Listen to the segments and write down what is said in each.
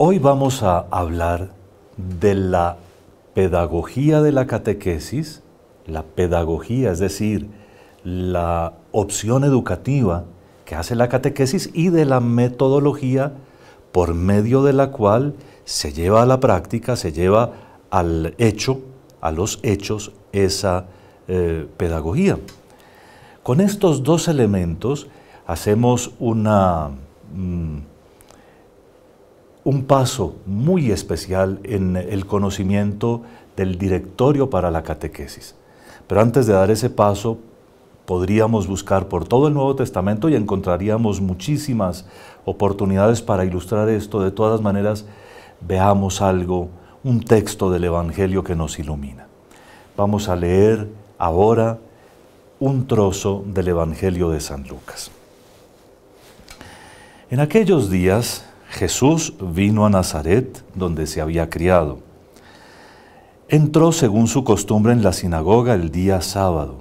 Hoy vamos a hablar de la pedagogía de la catequesis, la pedagogía, es decir, la opción educativa que hace la catequesis y de la metodología por medio de la cual se lleva a la práctica, se lleva al hecho, a los hechos, esa eh, pedagogía. Con estos dos elementos hacemos una... Mm, un paso muy especial en el conocimiento del directorio para la catequesis. Pero antes de dar ese paso, podríamos buscar por todo el Nuevo Testamento y encontraríamos muchísimas oportunidades para ilustrar esto. De todas maneras, veamos algo, un texto del Evangelio que nos ilumina. Vamos a leer ahora un trozo del Evangelio de San Lucas. En aquellos días Jesús vino a Nazaret, donde se había criado. Entró según su costumbre en la sinagoga el día sábado.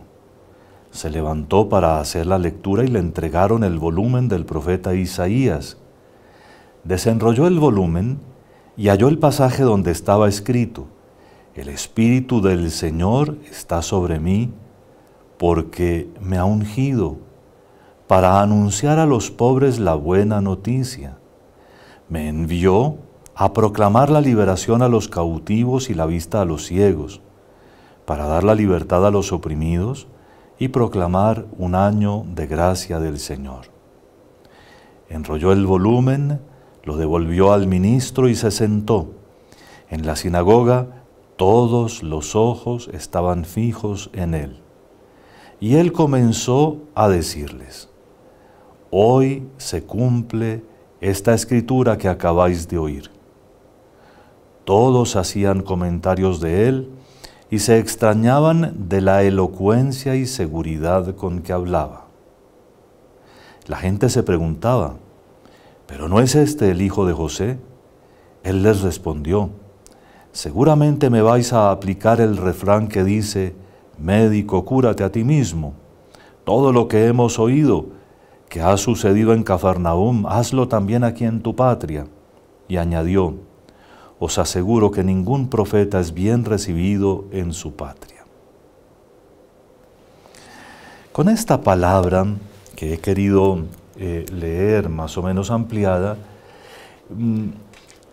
Se levantó para hacer la lectura y le entregaron el volumen del profeta Isaías. Desenrolló el volumen y halló el pasaje donde estaba escrito, El Espíritu del Señor está sobre mí, porque me ha ungido para anunciar a los pobres la buena noticia me envió a proclamar la liberación a los cautivos y la vista a los ciegos, para dar la libertad a los oprimidos y proclamar un año de gracia del Señor. Enrolló el volumen, lo devolvió al ministro y se sentó. En la sinagoga todos los ojos estaban fijos en él. Y él comenzó a decirles, hoy se cumple esta escritura que acabáis de oír. Todos hacían comentarios de él y se extrañaban de la elocuencia y seguridad con que hablaba. La gente se preguntaba, ¿pero no es este el hijo de José? Él les respondió, seguramente me vais a aplicar el refrán que dice, médico, cúrate a ti mismo. Todo lo que hemos oído, que ha sucedido en Cafarnaúm, hazlo también aquí en tu patria. Y añadió, os aseguro que ningún profeta es bien recibido en su patria. Con esta palabra que he querido eh, leer más o menos ampliada, mm,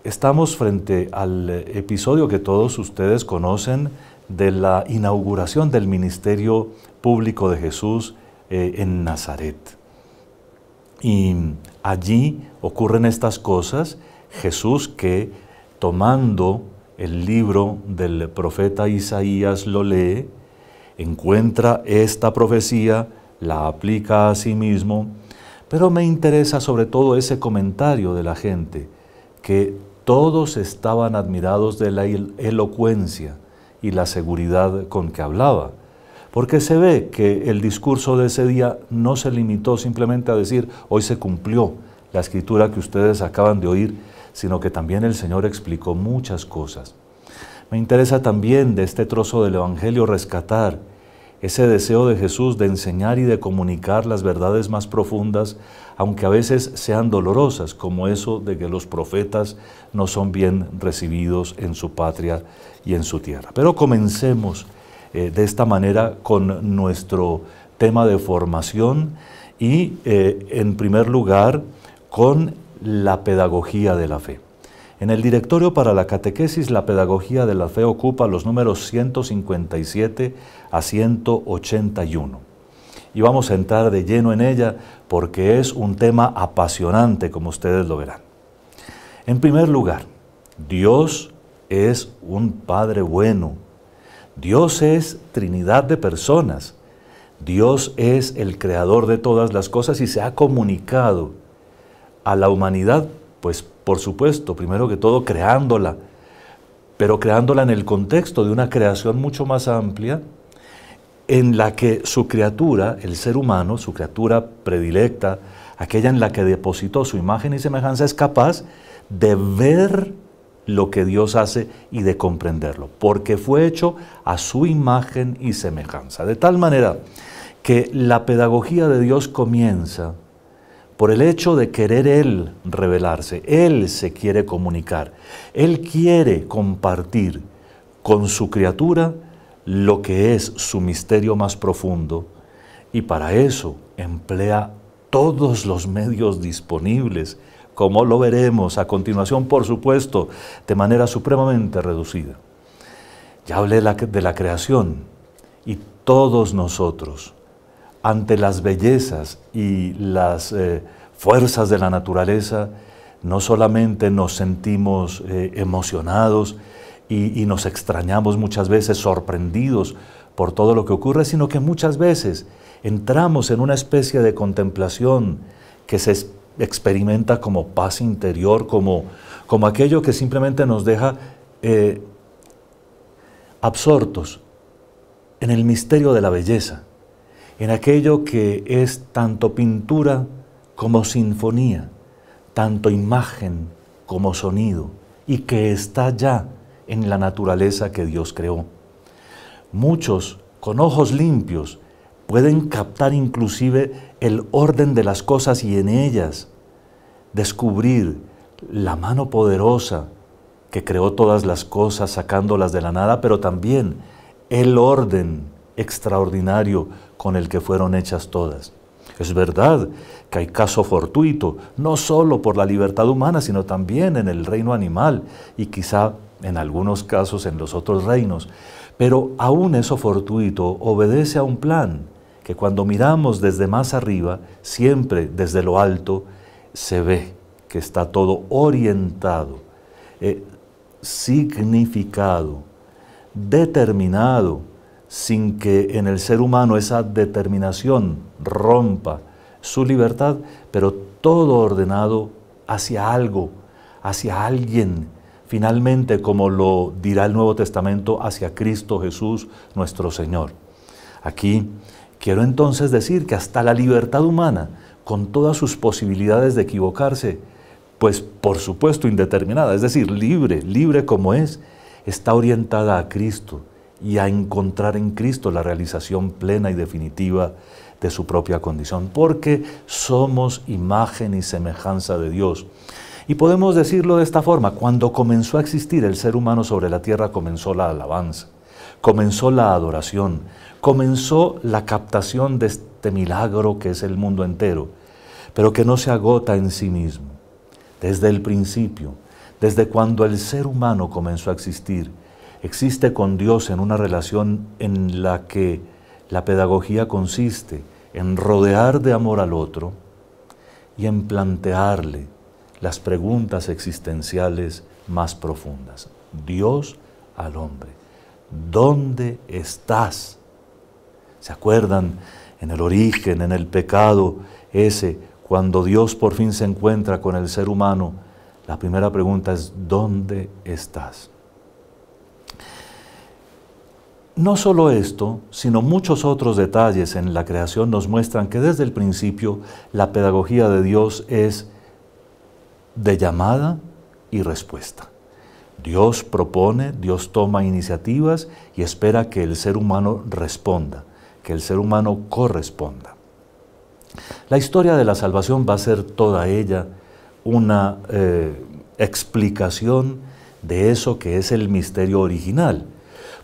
estamos frente al episodio que todos ustedes conocen de la inauguración del ministerio público de Jesús eh, en Nazaret. Y allí ocurren estas cosas. Jesús que tomando el libro del profeta Isaías lo lee, encuentra esta profecía, la aplica a sí mismo, pero me interesa sobre todo ese comentario de la gente, que todos estaban admirados de la elocuencia y la seguridad con que hablaba porque se ve que el discurso de ese día no se limitó simplemente a decir, hoy se cumplió la escritura que ustedes acaban de oír, sino que también el Señor explicó muchas cosas. Me interesa también de este trozo del Evangelio rescatar ese deseo de Jesús de enseñar y de comunicar las verdades más profundas, aunque a veces sean dolorosas, como eso de que los profetas no son bien recibidos en su patria y en su tierra. Pero comencemos eh, de esta manera con nuestro tema de formación y, eh, en primer lugar, con la pedagogía de la fe. En el Directorio para la Catequesis, la Pedagogía de la Fe ocupa los números 157 a 181. Y vamos a entrar de lleno en ella porque es un tema apasionante, como ustedes lo verán. En primer lugar, Dios es un Padre bueno, Dios es Trinidad de personas. Dios es el creador de todas las cosas y se ha comunicado a la humanidad, pues por supuesto, primero que todo creándola, pero creándola en el contexto de una creación mucho más amplia, en la que su criatura, el ser humano, su criatura predilecta, aquella en la que depositó su imagen y semejanza, es capaz de ver lo que Dios hace y de comprenderlo, porque fue hecho a su imagen y semejanza. De tal manera que la pedagogía de Dios comienza por el hecho de querer Él revelarse, Él se quiere comunicar, Él quiere compartir con su criatura lo que es su misterio más profundo y para eso emplea todos los medios disponibles como lo veremos a continuación, por supuesto, de manera supremamente reducida. Ya hablé de la creación y todos nosotros, ante las bellezas y las eh, fuerzas de la naturaleza, no solamente nos sentimos eh, emocionados y, y nos extrañamos muchas veces, sorprendidos por todo lo que ocurre, sino que muchas veces entramos en una especie de contemplación que se experimenta como paz interior, como, como aquello que simplemente nos deja eh, absortos en el misterio de la belleza, en aquello que es tanto pintura como sinfonía, tanto imagen como sonido, y que está ya en la naturaleza que Dios creó. Muchos, con ojos limpios, pueden captar inclusive el orden de las cosas y en ellas descubrir la mano poderosa que creó todas las cosas sacándolas de la nada, pero también el orden extraordinario con el que fueron hechas todas. Es verdad que hay caso fortuito, no solo por la libertad humana, sino también en el reino animal y quizá en algunos casos en los otros reinos. Pero aún eso fortuito obedece a un plan, que cuando miramos desde más arriba, siempre desde lo alto, se ve que está todo orientado, eh, significado, determinado, sin que en el ser humano esa determinación rompa su libertad, pero todo ordenado hacia algo, hacia alguien. Finalmente, como lo dirá el Nuevo Testamento, hacia Cristo Jesús, nuestro Señor. Aquí Quiero entonces decir que hasta la libertad humana, con todas sus posibilidades de equivocarse, pues por supuesto indeterminada, es decir, libre, libre como es, está orientada a Cristo y a encontrar en Cristo la realización plena y definitiva de su propia condición, porque somos imagen y semejanza de Dios. Y podemos decirlo de esta forma, cuando comenzó a existir el ser humano sobre la tierra comenzó la alabanza, comenzó la adoración, comenzó la captación de este milagro que es el mundo entero, pero que no se agota en sí mismo. Desde el principio, desde cuando el ser humano comenzó a existir, existe con Dios en una relación en la que la pedagogía consiste en rodear de amor al otro y en plantearle las preguntas existenciales más profundas. Dios al hombre, ¿dónde estás? ¿Se acuerdan? En el origen, en el pecado ese, cuando Dios por fin se encuentra con el ser humano, la primera pregunta es, ¿dónde estás? No solo esto, sino muchos otros detalles en la creación nos muestran que desde el principio la pedagogía de Dios es de llamada y respuesta. Dios propone, Dios toma iniciativas y espera que el ser humano responda que el ser humano corresponda. La historia de la salvación va a ser toda ella una eh, explicación de eso que es el misterio original.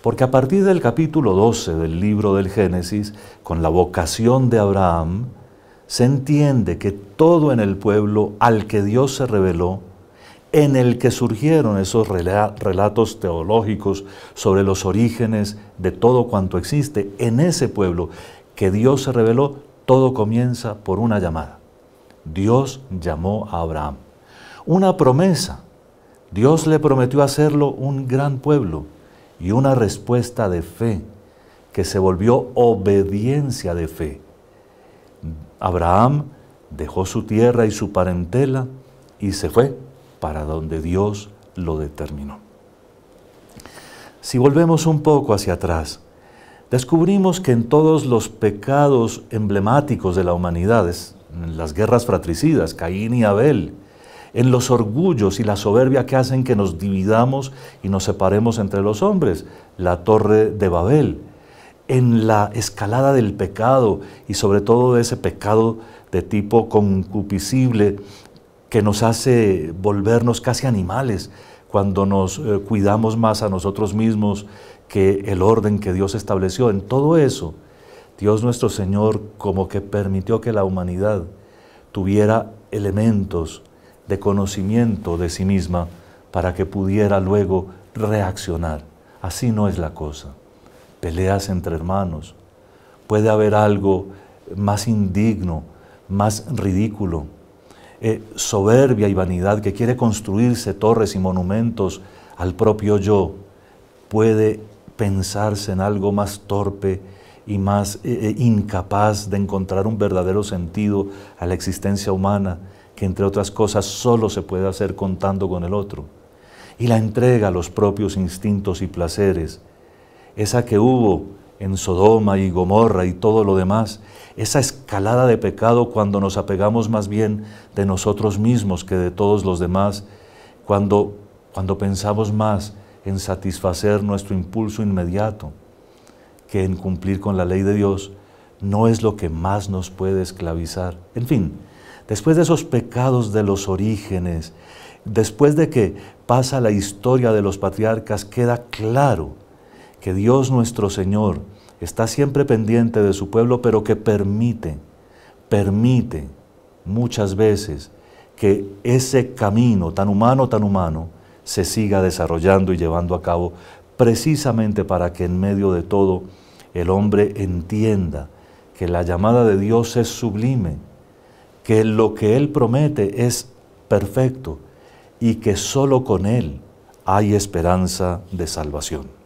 Porque a partir del capítulo 12 del libro del Génesis, con la vocación de Abraham, se entiende que todo en el pueblo al que Dios se reveló en el que surgieron esos relatos teológicos sobre los orígenes de todo cuanto existe, en ese pueblo que Dios se reveló, todo comienza por una llamada. Dios llamó a Abraham. Una promesa. Dios le prometió hacerlo un gran pueblo y una respuesta de fe que se volvió obediencia de fe. Abraham dejó su tierra y su parentela y se fue para donde Dios lo determinó. Si volvemos un poco hacia atrás, descubrimos que en todos los pecados emblemáticos de la humanidad, en las guerras fratricidas, Caín y Abel, en los orgullos y la soberbia que hacen que nos dividamos y nos separemos entre los hombres, la torre de Babel, en la escalada del pecado y sobre todo ese pecado de tipo concupiscible que nos hace volvernos casi animales cuando nos eh, cuidamos más a nosotros mismos que el orden que Dios estableció. En todo eso, Dios nuestro Señor como que permitió que la humanidad tuviera elementos de conocimiento de sí misma para que pudiera luego reaccionar. Así no es la cosa. Peleas entre hermanos. Puede haber algo más indigno, más ridículo, eh, soberbia y vanidad que quiere construirse torres y monumentos al propio yo, puede pensarse en algo más torpe y más eh, eh, incapaz de encontrar un verdadero sentido a la existencia humana, que entre otras cosas solo se puede hacer contando con el otro. Y la entrega a los propios instintos y placeres, esa que hubo en Sodoma y Gomorra y todo lo demás, esa escalada de pecado cuando nos apegamos más bien de nosotros mismos que de todos los demás, cuando, cuando pensamos más en satisfacer nuestro impulso inmediato que en cumplir con la ley de Dios, no es lo que más nos puede esclavizar. En fin, después de esos pecados de los orígenes, después de que pasa la historia de los patriarcas, queda claro que Dios nuestro Señor, está siempre pendiente de su pueblo, pero que permite, permite muchas veces que ese camino tan humano, tan humano, se siga desarrollando y llevando a cabo precisamente para que en medio de todo el hombre entienda que la llamada de Dios es sublime, que lo que Él promete es perfecto y que solo con Él hay esperanza de salvación.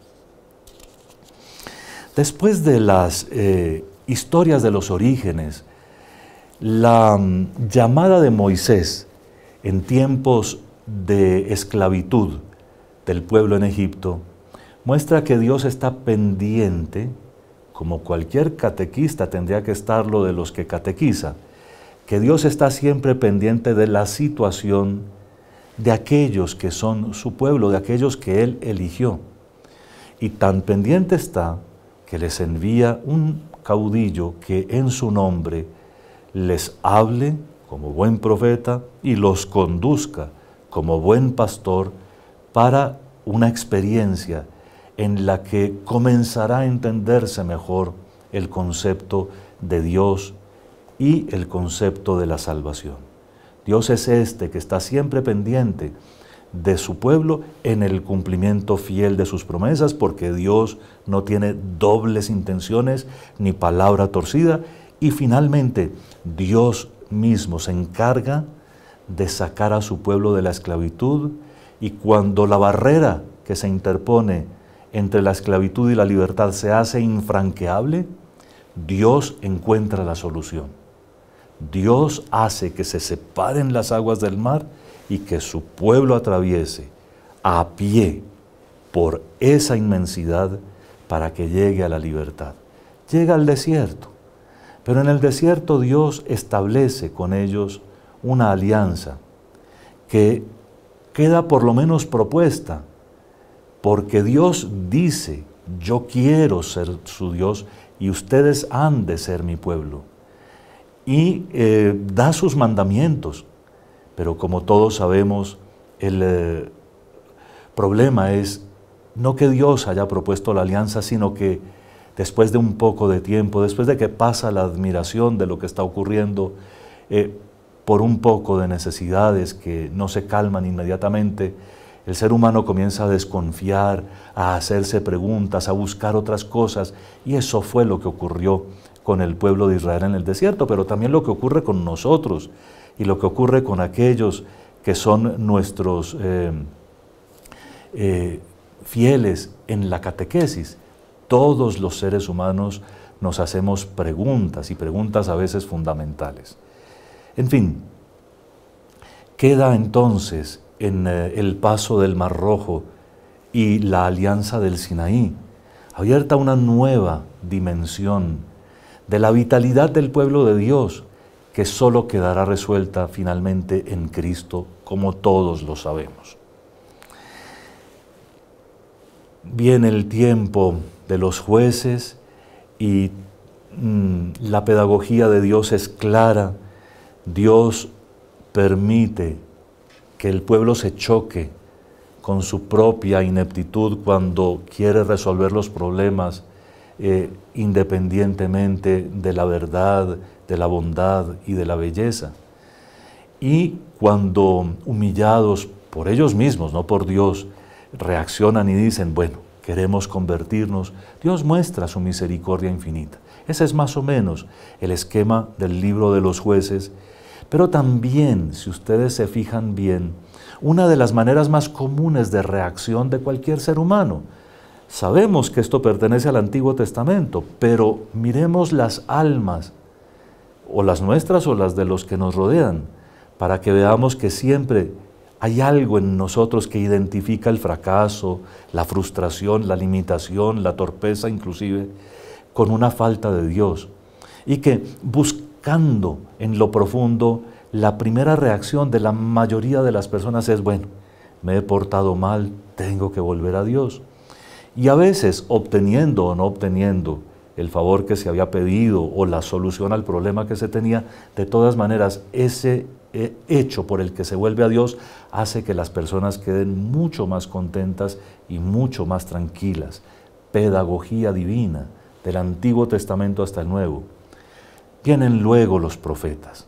Después de las eh, historias de los orígenes, la mm, llamada de Moisés en tiempos de esclavitud del pueblo en Egipto muestra que Dios está pendiente, como cualquier catequista tendría que estarlo de los que catequiza, que Dios está siempre pendiente de la situación de aquellos que son su pueblo, de aquellos que Él eligió. Y tan pendiente está que les envía un caudillo que en su nombre les hable como buen profeta y los conduzca como buen pastor para una experiencia en la que comenzará a entenderse mejor el concepto de Dios y el concepto de la salvación. Dios es este que está siempre pendiente de su pueblo en el cumplimiento fiel de sus promesas, porque Dios no tiene dobles intenciones ni palabra torcida. Y finalmente, Dios mismo se encarga de sacar a su pueblo de la esclavitud y cuando la barrera que se interpone entre la esclavitud y la libertad se hace infranqueable, Dios encuentra la solución. Dios hace que se separen las aguas del mar y que su pueblo atraviese a pie por esa inmensidad para que llegue a la libertad. Llega al desierto, pero en el desierto Dios establece con ellos una alianza que queda por lo menos propuesta, porque Dios dice, yo quiero ser su Dios y ustedes han de ser mi pueblo. Y eh, da sus mandamientos, pero como todos sabemos, el eh, problema es no que Dios haya propuesto la alianza, sino que después de un poco de tiempo, después de que pasa la admiración de lo que está ocurriendo, eh, por un poco de necesidades que no se calman inmediatamente, el ser humano comienza a desconfiar, a hacerse preguntas, a buscar otras cosas, y eso fue lo que ocurrió con el pueblo de Israel en el desierto, pero también lo que ocurre con nosotros y lo que ocurre con aquellos que son nuestros eh, eh, fieles en la catequesis. Todos los seres humanos nos hacemos preguntas y preguntas a veces fundamentales. En fin, queda entonces en eh, el paso del Mar Rojo y la alianza del Sinaí, abierta una nueva dimensión de la vitalidad del pueblo de Dios, que solo quedará resuelta finalmente en Cristo, como todos lo sabemos. Viene el tiempo de los jueces y mm, la pedagogía de Dios es clara. Dios permite que el pueblo se choque con su propia ineptitud cuando quiere resolver los problemas eh, independientemente de la verdad, de la bondad y de la belleza. Y cuando humillados por ellos mismos, no por Dios, reaccionan y dicen, bueno, queremos convertirnos, Dios muestra su misericordia infinita. Ese es más o menos el esquema del libro de los jueces. Pero también, si ustedes se fijan bien, una de las maneras más comunes de reacción de cualquier ser humano. Sabemos que esto pertenece al Antiguo Testamento, pero miremos las almas o las nuestras o las de los que nos rodean, para que veamos que siempre hay algo en nosotros que identifica el fracaso, la frustración, la limitación, la torpeza inclusive, con una falta de Dios. Y que buscando en lo profundo, la primera reacción de la mayoría de las personas es, bueno, me he portado mal, tengo que volver a Dios. Y a veces, obteniendo o no obteniendo el favor que se había pedido o la solución al problema que se tenía, de todas maneras, ese eh, hecho por el que se vuelve a Dios hace que las personas queden mucho más contentas y mucho más tranquilas. Pedagogía divina, del Antiguo Testamento hasta el Nuevo. Vienen luego los profetas.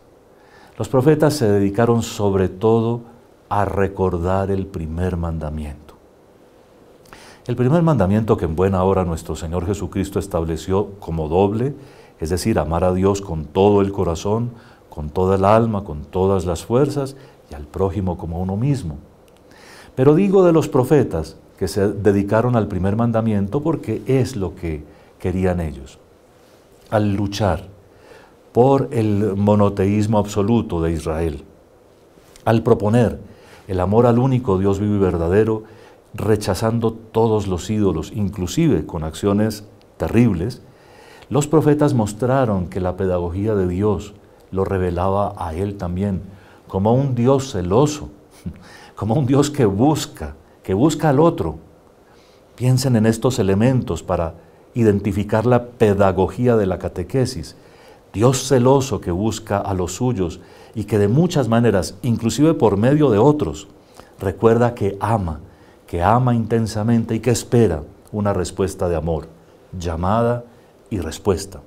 Los profetas se dedicaron sobre todo a recordar el primer mandamiento. El primer mandamiento que en buena hora nuestro Señor Jesucristo estableció como doble, es decir, amar a Dios con todo el corazón, con toda el alma, con todas las fuerzas y al prójimo como a uno mismo. Pero digo de los profetas que se dedicaron al primer mandamiento porque es lo que querían ellos. Al luchar por el monoteísmo absoluto de Israel, al proponer el amor al único Dios vivo y verdadero rechazando todos los ídolos, inclusive con acciones terribles, los profetas mostraron que la pedagogía de Dios lo revelaba a él también, como un Dios celoso, como un Dios que busca, que busca al otro. Piensen en estos elementos para identificar la pedagogía de la catequesis. Dios celoso que busca a los suyos y que de muchas maneras, inclusive por medio de otros, recuerda que ama, que ama intensamente y que espera una respuesta de amor, llamada y respuesta.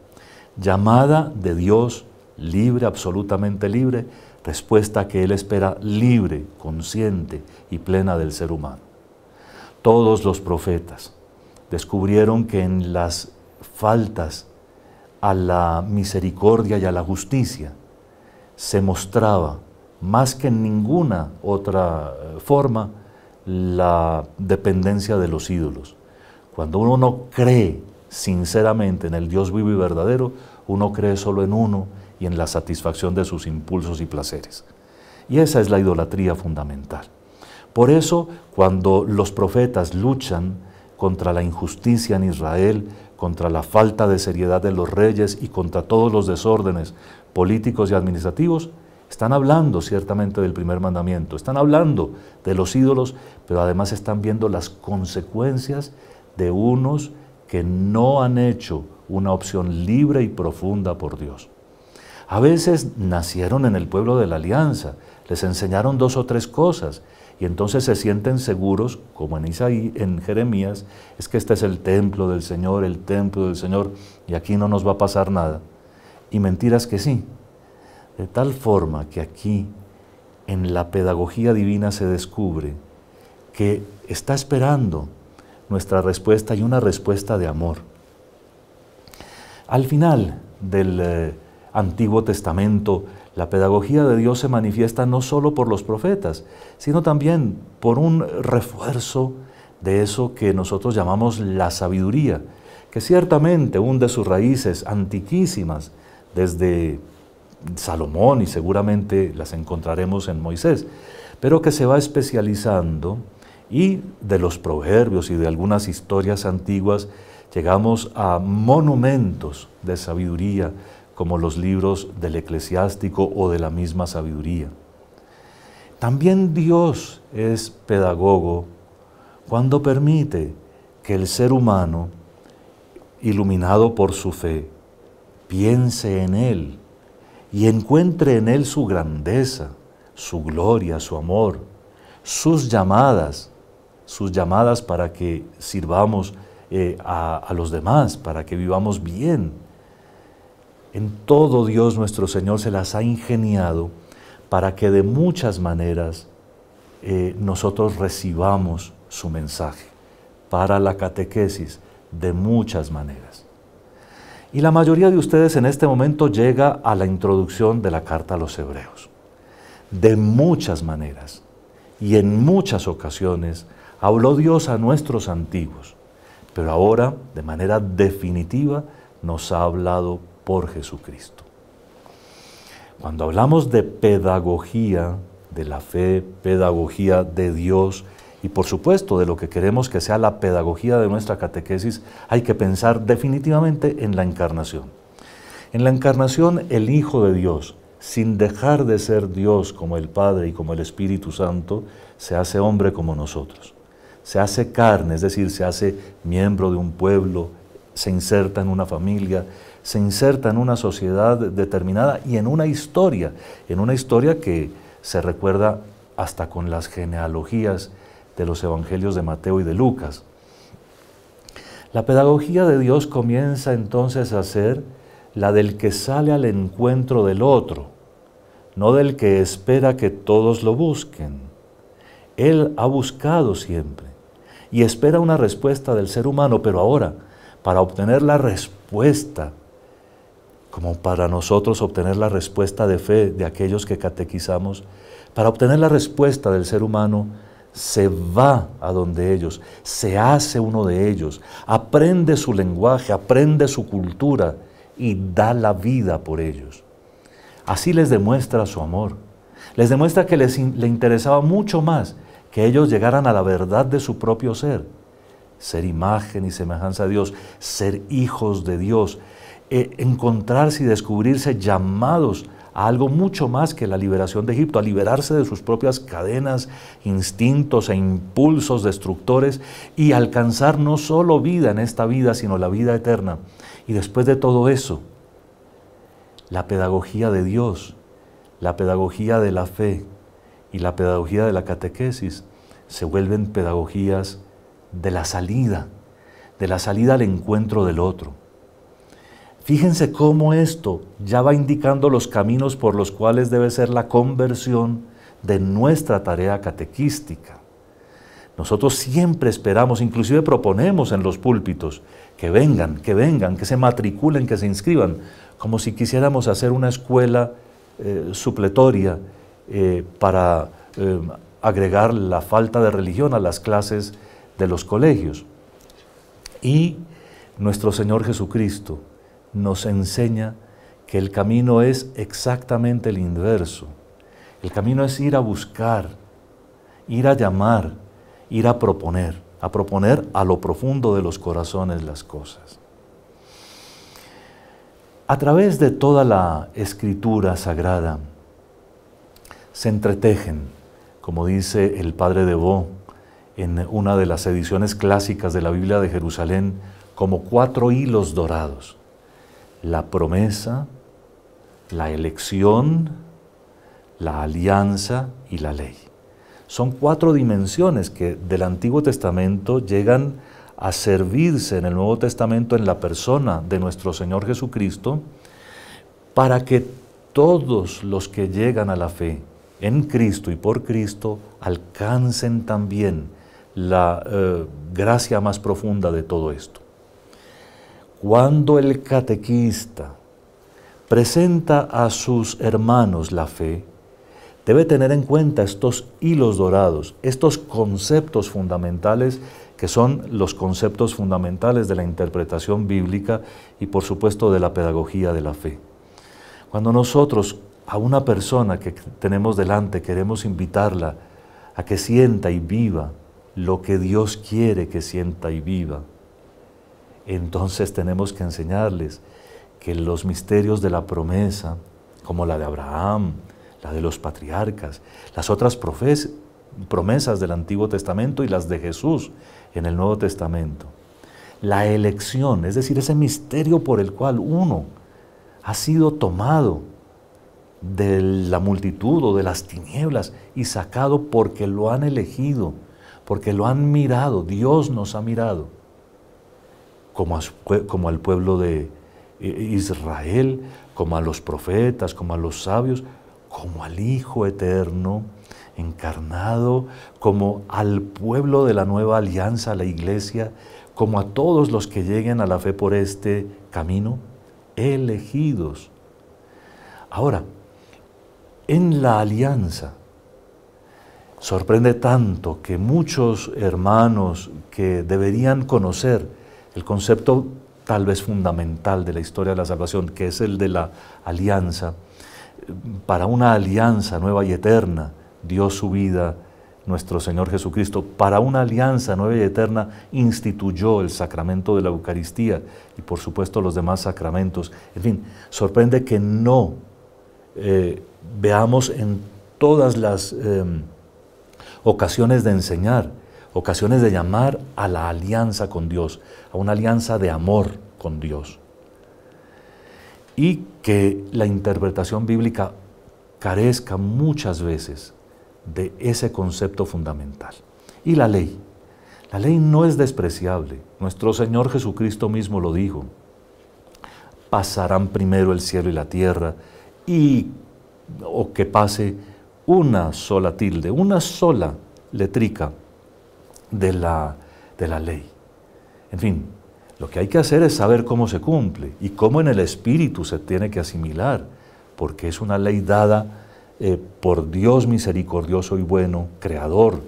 Llamada de Dios libre, absolutamente libre, respuesta que Él espera libre, consciente y plena del ser humano. Todos los profetas descubrieron que en las faltas a la misericordia y a la justicia se mostraba, más que en ninguna otra eh, forma, la dependencia de los ídolos. Cuando uno no cree sinceramente en el Dios vivo y verdadero, uno cree solo en uno y en la satisfacción de sus impulsos y placeres. Y esa es la idolatría fundamental. Por eso, cuando los profetas luchan contra la injusticia en Israel, contra la falta de seriedad de los reyes y contra todos los desórdenes políticos y administrativos, están hablando ciertamente del primer mandamiento, están hablando de los ídolos, pero además están viendo las consecuencias de unos que no han hecho una opción libre y profunda por Dios. A veces nacieron en el pueblo de la alianza, les enseñaron dos o tres cosas y entonces se sienten seguros, como en Isaí, en Jeremías, es que este es el templo del Señor, el templo del Señor y aquí no nos va a pasar nada. Y mentiras que sí, de tal forma que aquí, en la pedagogía divina, se descubre que está esperando nuestra respuesta y una respuesta de amor. Al final del eh, Antiguo Testamento, la pedagogía de Dios se manifiesta no solo por los profetas, sino también por un refuerzo de eso que nosotros llamamos la sabiduría, que ciertamente hunde sus raíces antiquísimas desde Salomón y seguramente las encontraremos en Moisés, pero que se va especializando y de los proverbios y de algunas historias antiguas llegamos a monumentos de sabiduría como los libros del eclesiástico o de la misma sabiduría. También Dios es pedagogo cuando permite que el ser humano, iluminado por su fe, piense en Él y encuentre en Él su grandeza, su gloria, su amor, sus llamadas, sus llamadas para que sirvamos eh, a, los demás, para que vivamos bien. En todo Dios nuestro Señor se las ha ingeniado para que de muchas maneras eh, nosotros recibamos su mensaje para la catequesis de muchas maneras. Y la mayoría de ustedes en este momento llega a la introducción de la carta a los hebreos. De muchas maneras y en muchas ocasiones habló Dios a nuestros antiguos, pero ahora de manera definitiva nos ha hablado por Jesucristo. Cuando hablamos de pedagogía, de la fe, pedagogía de Dios, y por supuesto, de lo que queremos que sea la pedagogía de nuestra catequesis, hay que pensar definitivamente en la encarnación. En la encarnación, el Hijo de Dios, sin dejar de ser Dios como el Padre y como el Espíritu Santo, se hace hombre como nosotros. Se hace carne, es decir, se hace miembro de un pueblo, se inserta en una familia, se inserta en una sociedad determinada y en una historia, en una historia que se recuerda hasta con las genealogías de los evangelios de Mateo y de Lucas. La pedagogía de Dios comienza entonces a ser la del que sale al encuentro del otro, no del que espera que todos lo busquen. Él ha buscado siempre y espera una respuesta del ser humano, pero ahora, para obtener la respuesta, como para nosotros obtener la respuesta de fe de aquellos que catequizamos, para obtener la respuesta del ser humano, se va a donde ellos, se hace uno de ellos, aprende su lenguaje, aprende su cultura y da la vida por ellos. Así les demuestra su amor. Les demuestra que les le interesaba mucho más que ellos llegaran a la verdad de su propio ser, ser imagen y semejanza a Dios, ser hijos de Dios, eh, encontrarse y descubrirse llamados a algo mucho más que la liberación de Egipto, a liberarse de sus propias cadenas, instintos e impulsos destructores y alcanzar no solo vida en esta vida, sino la vida eterna. Y después de todo eso, la pedagogía de Dios, la pedagogía de la fe y la pedagogía de la catequesis se vuelven pedagogías de la salida, de la salida al encuentro del otro Fíjense cómo esto ya va indicando los caminos por los cuales debe ser la conversión de nuestra tarea catequística. Nosotros siempre esperamos, inclusive proponemos en los púlpitos, que vengan, que vengan, que se matriculen, que se inscriban, como si quisiéramos hacer una escuela eh, supletoria eh, para eh, agregar la falta de religión a las clases de los colegios. Y nuestro Señor Jesucristo, nos enseña que el camino es exactamente el inverso. El camino es ir a buscar, ir a llamar, ir a proponer, a proponer a lo profundo de los corazones las cosas. A través de toda la escritura sagrada se entretejen, como dice el padre de Bo en una de las ediciones clásicas de la Biblia de Jerusalén, como cuatro hilos dorados la promesa, la elección, la alianza y la ley. Son cuatro dimensiones que del Antiguo Testamento llegan a servirse en el Nuevo Testamento en la persona de nuestro Señor Jesucristo para que todos los que llegan a la fe en Cristo y por Cristo alcancen también la eh, gracia más profunda de todo esto. Cuando el catequista presenta a sus hermanos la fe, debe tener en cuenta estos hilos dorados, estos conceptos fundamentales que son los conceptos fundamentales de la interpretación bíblica y por supuesto de la pedagogía de la fe. Cuando nosotros a una persona que tenemos delante queremos invitarla a que sienta y viva lo que Dios quiere que sienta y viva, entonces tenemos que enseñarles que los misterios de la promesa, como la de Abraham, la de los patriarcas, las otras promesas del Antiguo Testamento y las de Jesús en el Nuevo Testamento, la elección, es decir, ese misterio por el cual uno ha sido tomado de la multitud o de las tinieblas y sacado porque lo han elegido, porque lo han mirado, Dios nos ha mirado como, como al pueblo de eh, Israel, como a los profetas, como a los sabios, como al Hijo eterno encarnado, como al pueblo de la nueva alianza, la iglesia, como a todos los que lleguen a la fe por este camino, elegidos. Ahora, en la alianza, sorprende tanto que muchos hermanos que deberían conocer el concepto tal vez fundamental de la historia de la salvación, que es el de la alianza. Para una alianza nueva y eterna dio su vida nuestro Señor Jesucristo. Para una alianza nueva y eterna instituyó el sacramento de la Eucaristía y por supuesto los demás sacramentos. En fin, sorprende que no eh, veamos en todas las em, ocasiones de enseñar ocasiones de llamar a la alianza con Dios, a una alianza de amor con Dios. Y que la interpretación bíblica carezca muchas veces de ese concepto fundamental. Y la ley. La ley no es despreciable. Nuestro Señor Jesucristo mismo lo dijo. Pasarán primero el cielo y la tierra y o que pase una sola tilde, una sola letrica de la, de la ley. En fin, lo que hay que hacer es saber cómo se cumple y cómo en el espíritu se tiene que asimilar, porque es una ley dada eh, por Dios misericordioso y bueno, creador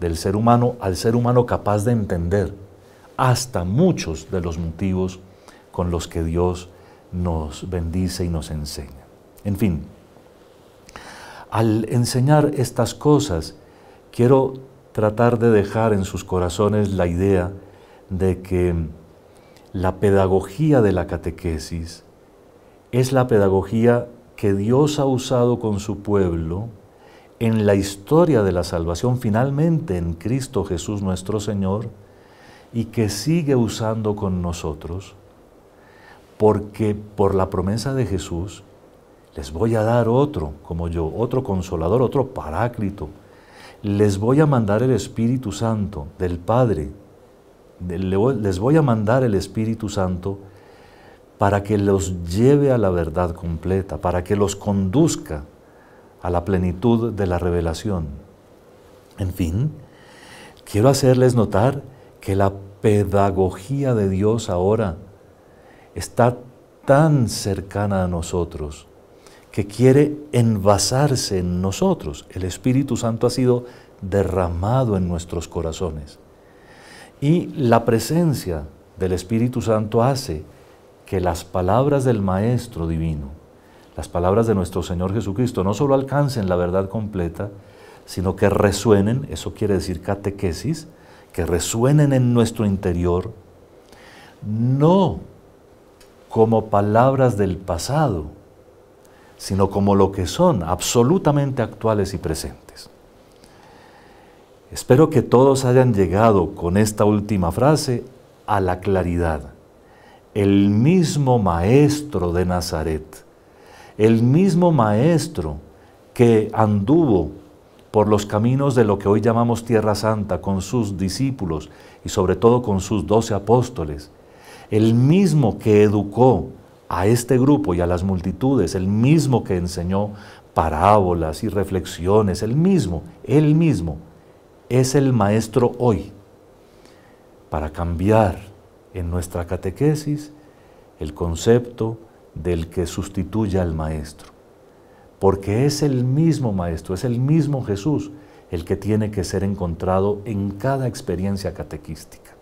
del ser humano, al ser humano capaz de entender hasta muchos de los motivos con los que Dios nos bendice y nos enseña. En fin, al enseñar estas cosas, quiero tratar de dejar en sus corazones la idea de que la pedagogía de la catequesis es la pedagogía que Dios ha usado con su pueblo en la historia de la salvación, finalmente en Cristo Jesús nuestro Señor, y que sigue usando con nosotros, porque por la promesa de Jesús les voy a dar otro, como yo, otro consolador, otro paráclito, les voy a mandar el Espíritu Santo del Padre, les voy a mandar el Espíritu Santo para que los lleve a la verdad completa, para que los conduzca a la plenitud de la revelación. En fin, quiero hacerles notar que la pedagogía de Dios ahora está tan cercana a nosotros que quiere envasarse en nosotros. El Espíritu Santo ha sido derramado en nuestros corazones. Y la presencia del Espíritu Santo hace que las palabras del Maestro Divino, las palabras de nuestro Señor Jesucristo, no solo alcancen la verdad completa, sino que resuenen, eso quiere decir catequesis, que resuenen en nuestro interior, no como palabras del pasado, sino como lo que son, absolutamente actuales y presentes. Espero que todos hayan llegado con esta última frase a la claridad. El mismo Maestro de Nazaret, el mismo Maestro que anduvo por los caminos de lo que hoy llamamos Tierra Santa con sus discípulos y sobre todo con sus doce apóstoles, el mismo que educó, a este grupo y a las multitudes, el mismo que enseñó parábolas y reflexiones, el mismo, el mismo, es el maestro hoy para cambiar en nuestra catequesis el concepto del que sustituya al maestro. Porque es el mismo maestro, es el mismo Jesús el que tiene que ser encontrado en cada experiencia catequística.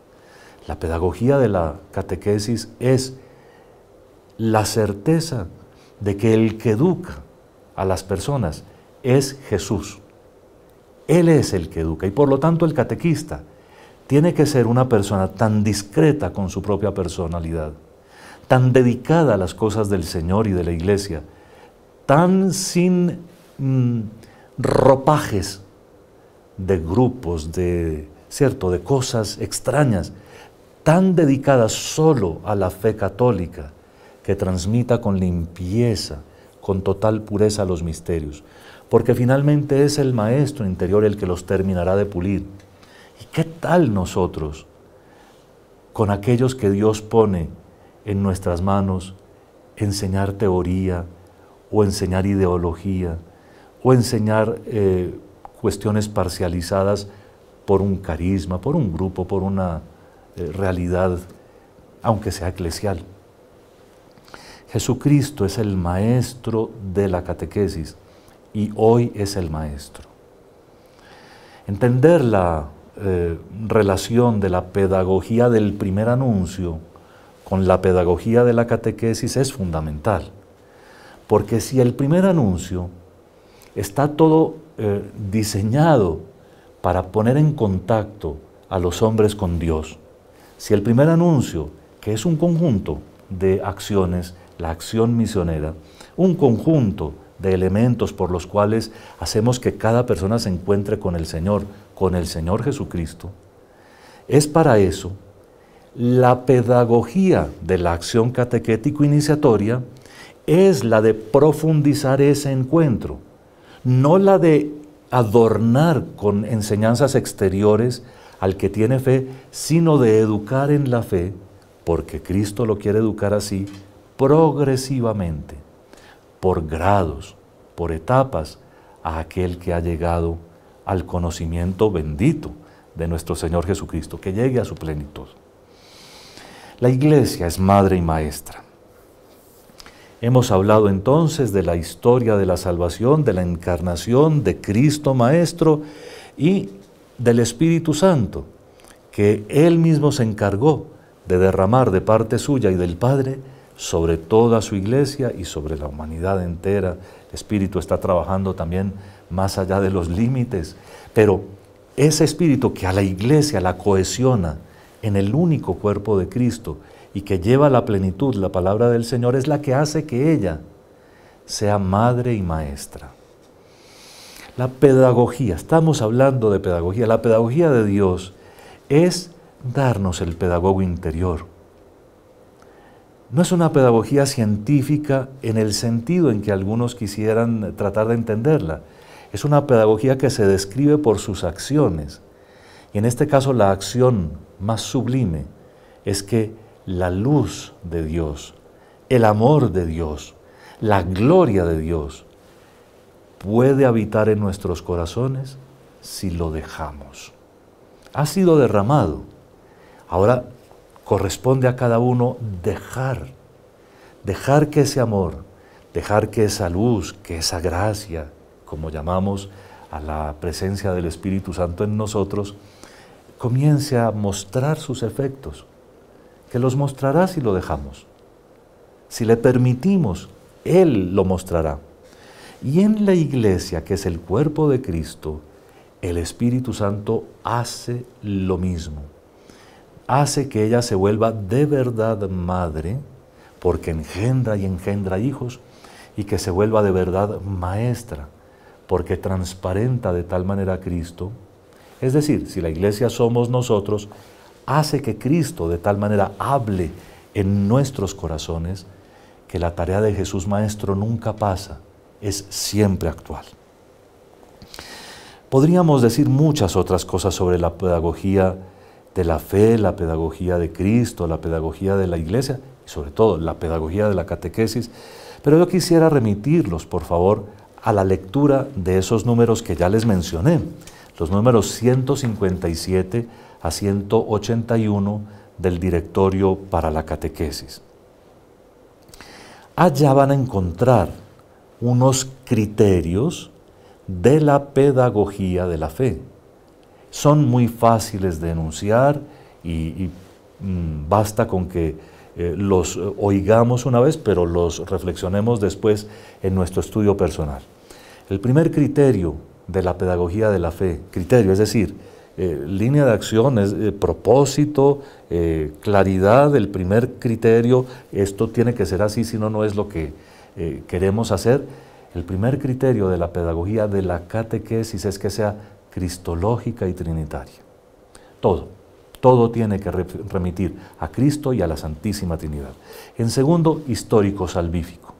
La pedagogía de la catequesis es la certeza de que el que educa a las personas es Jesús. Él es el que educa y por lo tanto el catequista tiene que ser una persona tan discreta con su propia personalidad, tan dedicada a las cosas del Señor y de la iglesia, tan sin mm, ropajes de grupos, de, ¿cierto? de cosas extrañas, tan dedicada solo a la fe católica, que transmita con limpieza, con total pureza los misterios, porque finalmente es el Maestro interior el que los terminará de pulir. ¿Y qué tal nosotros con aquellos que Dios pone en nuestras manos enseñar teoría o enseñar ideología o enseñar eh, cuestiones parcializadas por un carisma, por un grupo, por una eh, realidad, aunque sea eclesial? Jesucristo es el maestro de la catequesis y hoy es el maestro. Entender la eh, relación de la pedagogía del primer anuncio con la pedagogía de la catequesis es fundamental, porque si el primer anuncio está todo eh, diseñado para poner en contacto a los hombres con Dios, si el primer anuncio, que es un conjunto de acciones, la acción misionera, un conjunto de elementos por los cuales hacemos que cada persona se encuentre con el Señor, con el Señor Jesucristo, es para eso la pedagogía de la acción catequético-iniciatoria es la de profundizar ese encuentro, no la de adornar con enseñanzas exteriores al que tiene fe, sino de educar en la fe, porque Cristo lo quiere educar así, progresivamente, por grados, por etapas, a aquel que ha llegado al conocimiento bendito de nuestro Señor Jesucristo, que llegue a su plenitud. La iglesia es madre y maestra. Hemos hablado entonces de la historia de la salvación, de la encarnación de Cristo Maestro y del Espíritu Santo, que Él mismo se encargó de derramar de parte suya y del Padre sobre toda su iglesia y sobre la humanidad entera. El Espíritu está trabajando también más allá de los límites, pero ese Espíritu que a la iglesia la cohesiona en el único cuerpo de Cristo y que lleva a la plenitud la palabra del Señor es la que hace que ella sea madre y maestra. La pedagogía, estamos hablando de pedagogía, la pedagogía de Dios es darnos el pedagogo interior no es una pedagogía científica en el sentido en que algunos quisieran tratar de entenderla. Es una pedagogía que se describe por sus acciones. Y en este caso la acción más sublime es que la luz de Dios, el amor de Dios, la gloria de Dios puede habitar en nuestros corazones si lo dejamos. Ha sido derramado. Ahora corresponde a cada uno dejar, dejar que ese amor, dejar que esa luz, que esa gracia, como llamamos a la presencia del Espíritu Santo en nosotros, comience a mostrar sus efectos, que los mostrará si lo dejamos, si le permitimos, Él lo mostrará. Y en la iglesia, que es el cuerpo de Cristo, el Espíritu Santo hace lo mismo hace que ella se vuelva de verdad madre, porque engendra y engendra hijos, y que se vuelva de verdad maestra, porque transparenta de tal manera a Cristo. Es decir, si la iglesia somos nosotros, hace que Cristo de tal manera hable en nuestros corazones que la tarea de Jesús Maestro nunca pasa, es siempre actual. Podríamos decir muchas otras cosas sobre la pedagogía de la fe, la pedagogía de Cristo, la pedagogía de la iglesia y sobre todo la pedagogía de la catequesis. Pero yo quisiera remitirlos, por favor, a la lectura de esos números que ya les mencioné, los números 157 a 181 del directorio para la catequesis. Allá van a encontrar unos criterios de la pedagogía de la fe son muy fáciles de enunciar y, mm, basta con que eh, los eh, oigamos una vez, pero los reflexionemos después en nuestro estudio personal. El primer criterio de la pedagogía de la fe, criterio, es decir, eh, línea de acción, es, propósito, claridad, el primer criterio, esto tiene que ser así, si no, no es lo que queremos hacer. El primer criterio de la pedagogía de la catequesis es que sea cristológica y trinitaria. Todo, todo tiene que remitir a Cristo y a la Santísima Trinidad. En segundo, histórico salvífico.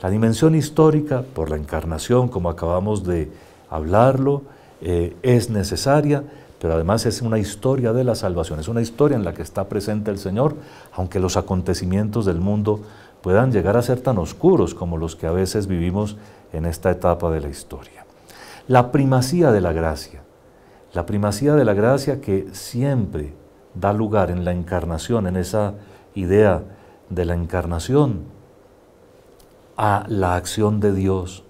La dimensión histórica, por la encarnación, como acabamos de hablarlo, eh, es necesaria, pero además es una historia de la salvación, es una historia en la que está presente el Señor, aunque los acontecimientos del mundo puedan llegar a ser tan oscuros como los que a veces vivimos en esta etapa de la historia la primacía de la gracia. La primacía de la gracia que siempre da lugar en la encarnación, en esa idea de la encarnación, a la acción de Dios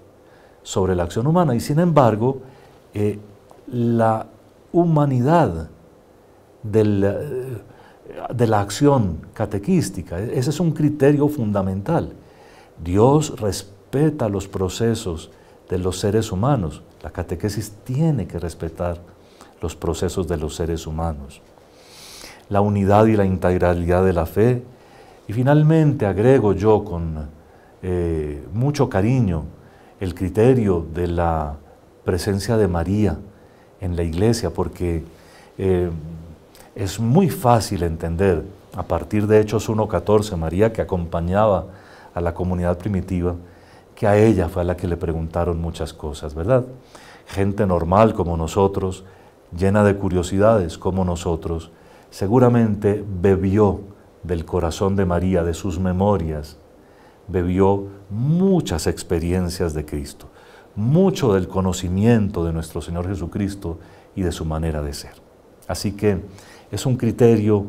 sobre la acción humana. Y sin embargo, eh, la humanidad eh, de la acción catequística, ese es un criterio fundamental. Dios respeta los procesos de los seres humanos. La catequesis tiene que respetar los procesos de los seres humanos, la unidad y la integralidad de la fe. Y finalmente agrego yo con eh, mucho cariño el criterio de la presencia de María en la iglesia, porque eh, es muy fácil entender, a partir de Hechos 1.14, María que acompañaba a la comunidad primitiva, que a ella fue a la que le preguntaron muchas cosas, ¿verdad? Gente normal como nosotros, llena de curiosidades como nosotros, seguramente bebió del corazón de María, de sus memorias, bebió muchas experiencias de Cristo, mucho del conocimiento de nuestro Señor Jesucristo y de su manera de ser. Así que es un criterio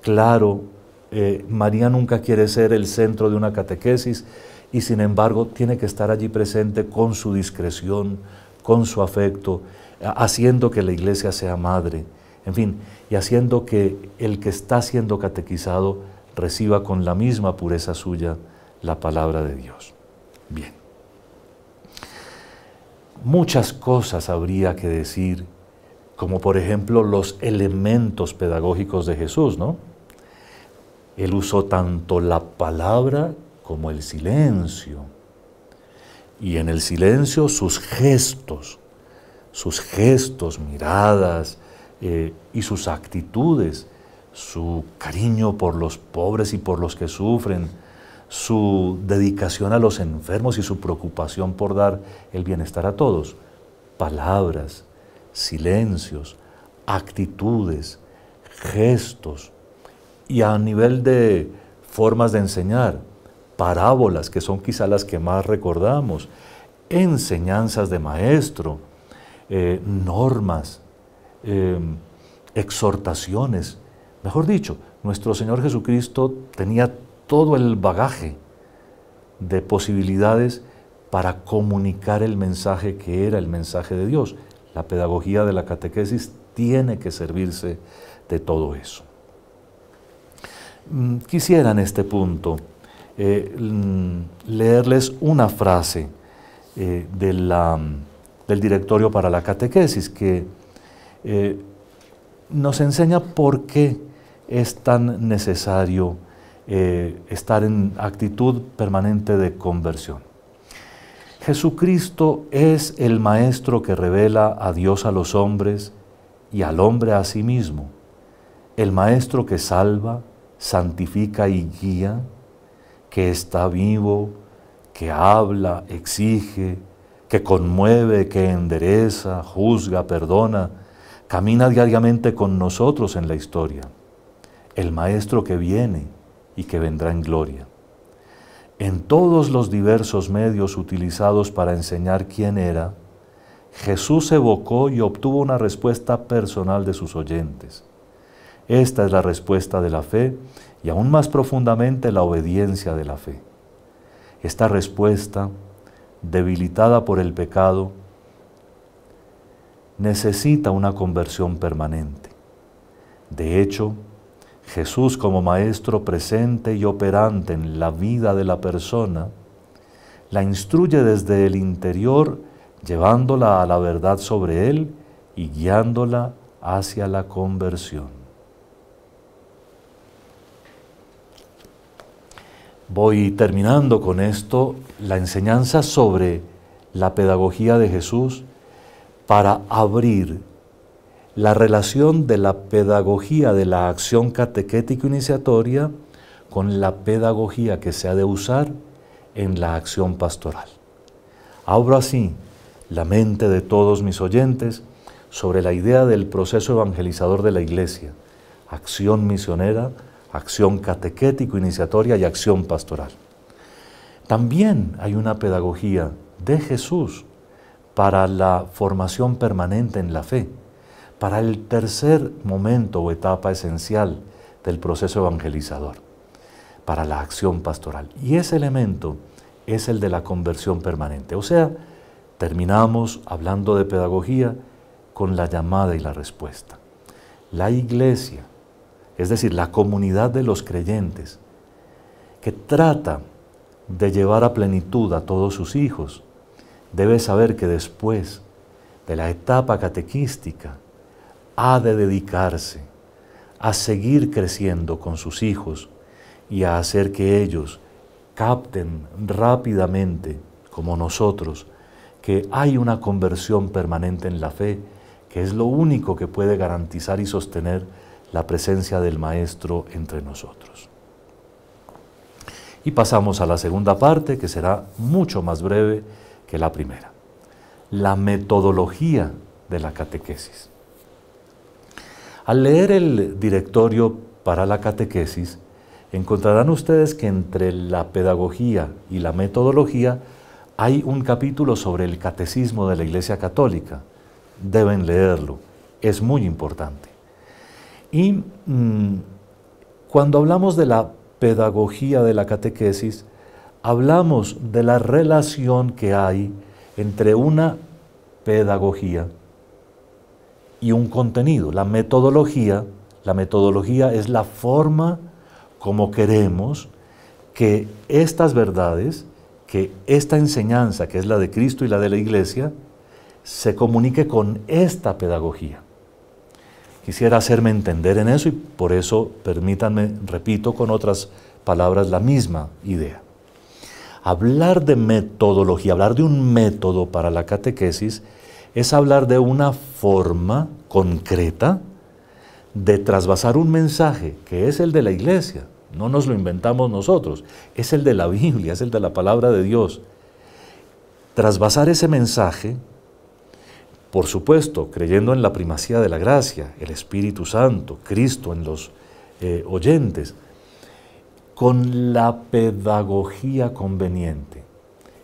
claro. Eh, María nunca quiere ser el centro de una catequesis, y sin embargo tiene que estar allí presente con su discreción, con su afecto, haciendo que la iglesia sea madre, en fin, y haciendo que el que está siendo catequizado reciba con la misma pureza suya la palabra de Dios. Bien. Muchas cosas habría que decir, como por ejemplo los elementos pedagógicos de Jesús, ¿no? Él usó tanto la palabra como el silencio. Y en el silencio sus gestos, sus gestos, miradas eh, y sus actitudes, su cariño por los pobres y por los que sufren, su dedicación a los enfermos y su preocupación por dar el bienestar a todos. Palabras, silencios, actitudes, gestos y a nivel de formas de enseñar, parábolas, que son quizá las que más recordamos, enseñanzas de maestro, eh, normas, eh, exhortaciones. Mejor dicho, nuestro Señor Jesucristo tenía todo el bagaje de posibilidades para comunicar el mensaje que era el mensaje de Dios. La pedagogía de la catequesis tiene que servirse de todo eso. Mm, quisiera en este punto eh, leerles una frase eh, del directorio para la catequesis que eh, nos enseña por qué es tan necesario estar en actitud permanente de conversión. Jesucristo es el Maestro que revela a Dios a los hombres y al hombre a sí mismo, el Maestro que salva, santifica y guía, que está vivo, que habla, exige, que conmueve, que endereza, juzga, perdona, camina diariamente con nosotros en la historia. El Maestro que viene y que vendrá en gloria. En todos los diversos medios utilizados para enseñar quién era, Jesús evocó y obtuvo una respuesta personal de sus oyentes. Esta es la respuesta de la fe y aún más profundamente la obediencia de la fe. Esta respuesta, debilitada por el pecado, necesita una conversión permanente. De hecho, Jesús como Maestro presente y operante en la vida de la persona, la instruye desde el interior, llevándola a la verdad sobre él y guiándola hacia la conversión. Voy terminando con esto, la enseñanza sobre la pedagogía de Jesús para abrir la relación de la pedagogía de la acción catequética iniciatoria con la pedagogía que se ha de usar en la acción pastoral. Abro así la mente de todos mis oyentes sobre la idea del proceso evangelizador de la Iglesia, acción misionera, acción catequético iniciatoria y acción pastoral. También hay una pedagogía de Jesús para la formación permanente en la fe, para el tercer momento o etapa esencial del proceso evangelizador, para la acción pastoral. Y ese elemento es el de la conversión permanente. O sea, terminamos hablando de pedagogía con la llamada y la respuesta. La iglesia es decir, la comunidad de los creyentes, que trata de llevar a plenitud a todos sus hijos, debe saber que después de la etapa catequística ha de dedicarse a seguir creciendo con sus hijos y a hacer que ellos capten rápidamente, como nosotros, que hay una conversión permanente en la fe, que es lo único que puede garantizar y sostener la presencia del Maestro entre nosotros. Y pasamos a la segunda parte, que será mucho más breve que la primera. La metodología de la catequesis. Al leer el directorio para la catequesis, encontrarán ustedes que entre la pedagogía y la metodología hay un capítulo sobre el catecismo de la Iglesia Católica. Deben leerlo, es muy importante. Y mm, cuando hablamos de la pedagogía de la catequesis, hablamos de la relación que hay entre una pedagogía y un contenido. La metodología, la metodología es la forma como queremos que estas verdades, que esta enseñanza, que es la de Cristo y la de la Iglesia, se comunique con esta pedagogía. Quisiera hacerme entender en eso y por eso permítanme, repito con otras palabras, la misma idea. Hablar de metodología, hablar de un método para la catequesis, es hablar de una forma concreta de trasvasar un mensaje que es el de la iglesia, no nos lo inventamos nosotros, es el de la Biblia, es el de la palabra de Dios. Trasvasar ese mensaje por supuesto, creyendo en la primacía de la gracia, el Espíritu Santo, Cristo en los eh, oyentes, con la pedagogía conveniente,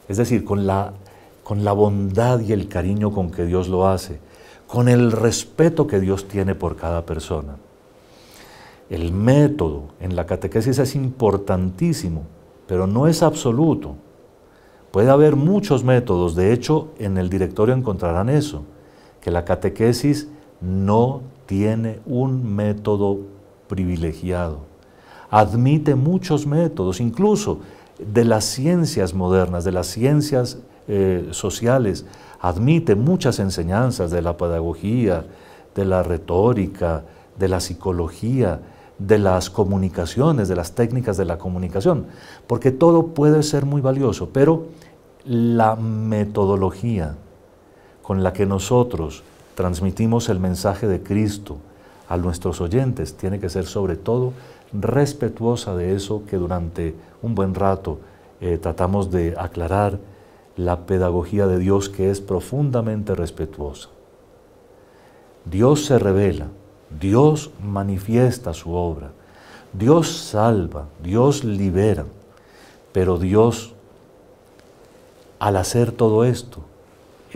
es decir, con la, con la bondad y el cariño con que Dios lo hace, con el respeto que Dios tiene por cada persona. El método en la catequesis es importantísimo, pero no es absoluto. Puede haber muchos métodos, de hecho en el directorio encontrarán eso la catequesis no tiene un método privilegiado. Admite muchos métodos, incluso de las ciencias modernas, de las ciencias eh, sociales, admite muchas enseñanzas de la pedagogía, de la retórica, de la psicología, de las comunicaciones, de las técnicas de la comunicación, porque todo puede ser muy valioso, pero la metodología, con la que nosotros transmitimos el mensaje de Cristo a nuestros oyentes tiene que ser sobre todo respetuosa de eso que durante un buen rato eh, tratamos de aclarar la pedagogía de Dios que es profundamente respetuosa. Dios se revela, Dios manifiesta su obra, Dios salva, Dios libera, pero Dios, al hacer todo esto,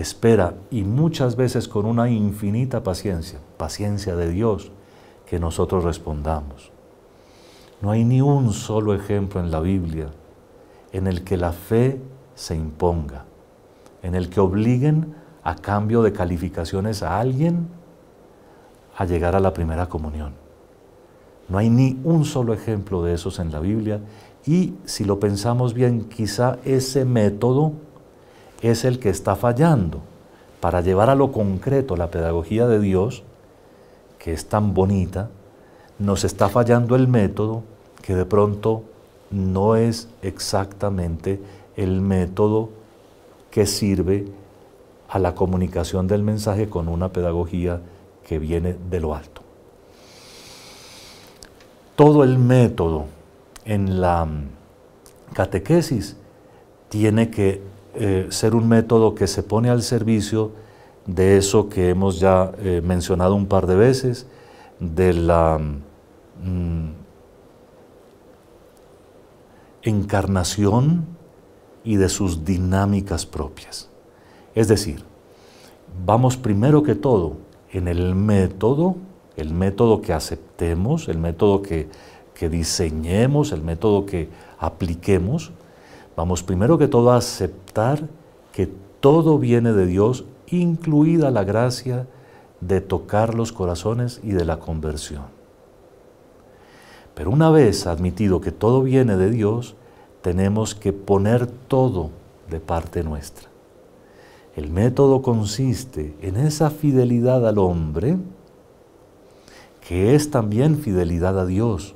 espera y muchas veces con una infinita paciencia, paciencia de Dios, que nosotros respondamos. No hay ni un solo ejemplo en la Biblia en el que la fe se imponga, en el que obliguen a cambio de calificaciones a alguien a llegar a la primera comunión. No hay ni un solo ejemplo de esos en la Biblia y si lo pensamos bien, quizá ese método es el que está fallando para llevar a lo concreto la pedagogía de Dios, que es tan bonita, nos está fallando el método que de pronto no es exactamente el método que sirve a la comunicación del mensaje con una pedagogía que viene de lo alto. Todo el método en la catequesis tiene que eh, ser un método que se pone al servicio de eso que hemos ya eh, mencionado un par de veces, de la mm, encarnación y de sus dinámicas propias. Es decir, vamos primero que todo en el método, el método que aceptemos, el método que diseñemos, el método que apliquemos, Vamos primero que todo a aceptar que todo viene de Dios, incluida la gracia de tocar los corazones y de la conversión. Pero una vez admitido que todo viene de Dios, tenemos que poner todo de parte nuestra. El método consiste en esa fidelidad al hombre, que es también fidelidad a Dios,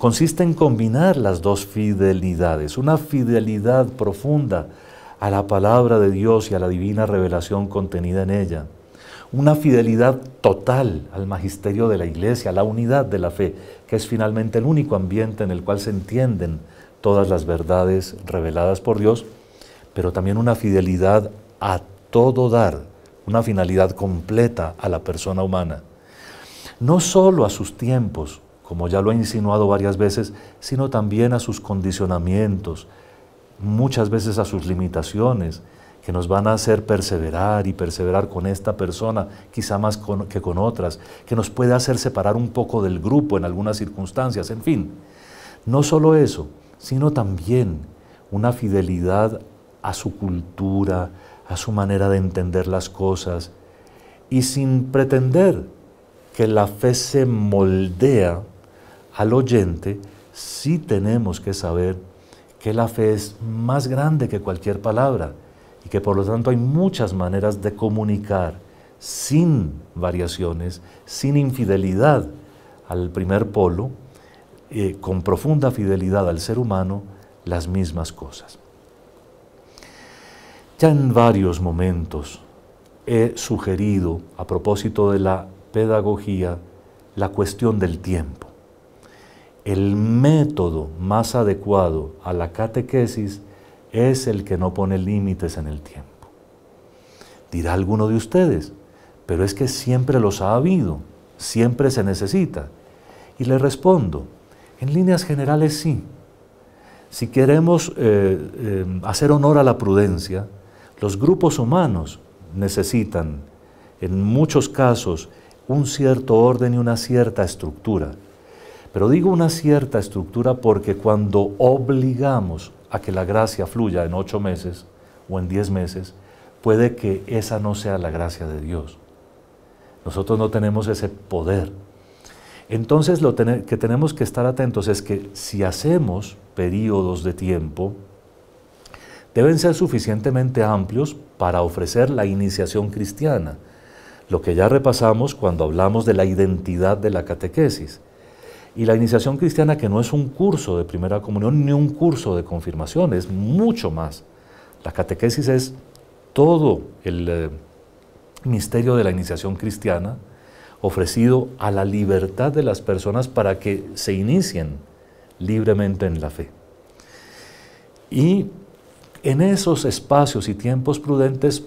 consiste en combinar las dos fidelidades, una fidelidad profunda a la palabra de Dios y a la divina revelación contenida en ella, una fidelidad total al magisterio de la iglesia, a la unidad de la fe, que es finalmente el único ambiente en el cual se entienden todas las verdades reveladas por Dios, pero también una fidelidad a todo dar, una finalidad completa a la persona humana, no solo a sus tiempos, como ya lo he insinuado varias veces, sino también a sus condicionamientos, muchas veces a sus limitaciones, que nos van a hacer perseverar y perseverar con esta persona, quizá más que con otras, que nos puede hacer separar un poco del grupo en algunas circunstancias, en fin. No solo eso, sino también una fidelidad a su cultura, a su manera de entender las cosas, y sin pretender que la fe se moldea al oyente, sí tenemos que saber que la fe es más grande que cualquier palabra y que por lo tanto hay muchas maneras de comunicar sin variaciones, sin infidelidad al primer polo, eh, con profunda fidelidad al ser humano, las mismas cosas. Ya en varios momentos he sugerido, a propósito de la pedagogía, la cuestión del tiempo el método más adecuado a la catequesis es el que no pone límites en el tiempo. Dirá alguno de ustedes, pero es que siempre los ha habido, siempre se necesita. Y le respondo, en líneas generales sí. Si queremos eh, eh, hacer honor a la prudencia, los grupos humanos necesitan, en muchos casos, un cierto orden y una cierta estructura. Pero digo una cierta estructura porque cuando obligamos a que la gracia fluya en ocho meses o en diez meses, puede que esa no sea la gracia de Dios. Nosotros no tenemos ese poder. Entonces lo que tenemos que estar atentos es que si hacemos periodos de tiempo, deben ser suficientemente amplios para ofrecer la iniciación cristiana, lo que ya repasamos cuando hablamos de la identidad de la catequesis. Y la iniciación cristiana, que no es un curso de primera comunión ni un curso de confirmación, es mucho más. La catequesis es todo el eh, misterio de la iniciación cristiana ofrecido a la libertad de las personas para que se inicien libremente en la fe. Y en esos espacios y tiempos prudentes,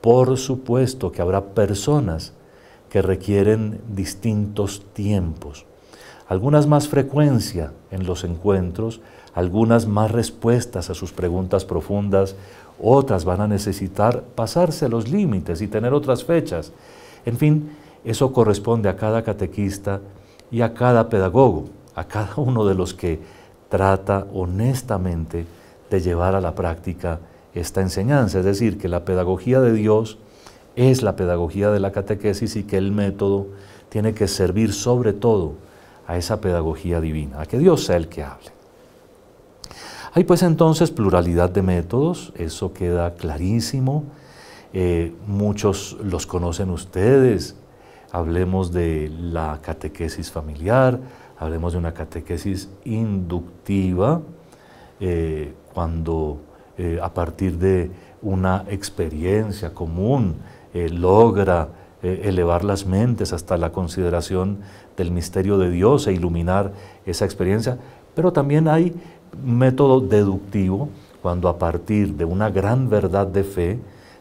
por supuesto que habrá personas que requieren distintos tiempos algunas más frecuencia en los encuentros, algunas más respuestas a sus preguntas profundas, otras van a necesitar pasarse los límites y tener otras fechas. En fin, eso corresponde a cada catequista y a cada pedagogo, a cada uno de los que trata honestamente de llevar a la práctica esta enseñanza. Es decir, que la pedagogía de Dios es la pedagogía de la catequesis y que el método tiene que servir sobre todo a esa pedagogía divina, a que Dios sea el que hable. Hay pues entonces pluralidad de métodos, eso queda clarísimo, eh, muchos los conocen ustedes, hablemos de la catequesis familiar, hablemos de una catequesis inductiva, eh, cuando eh, a partir de una experiencia común logra elevar las mentes hasta la consideración del misterio de Dios e iluminar esa experiencia, pero también hay método deductivo cuando a partir de una gran verdad de fe,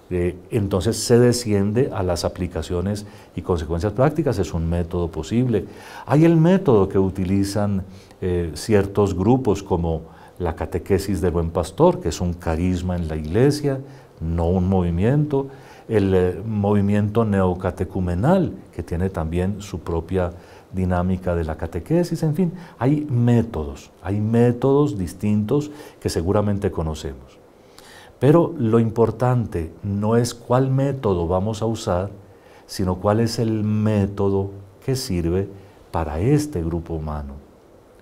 eh, entonces se desciende a las aplicaciones y consecuencias prácticas, es un método posible. Hay el método que utilizan eh, ciertos grupos como la catequesis del buen pastor, que es un carisma en la iglesia, no un movimiento, el eh, movimiento neocatecumenal, que tiene también su propia dinámica de la catequesis, en fin, hay métodos, hay métodos distintos que seguramente conocemos. Pero lo importante no es cuál método vamos a usar, sino cuál es el método que sirve para este grupo humano,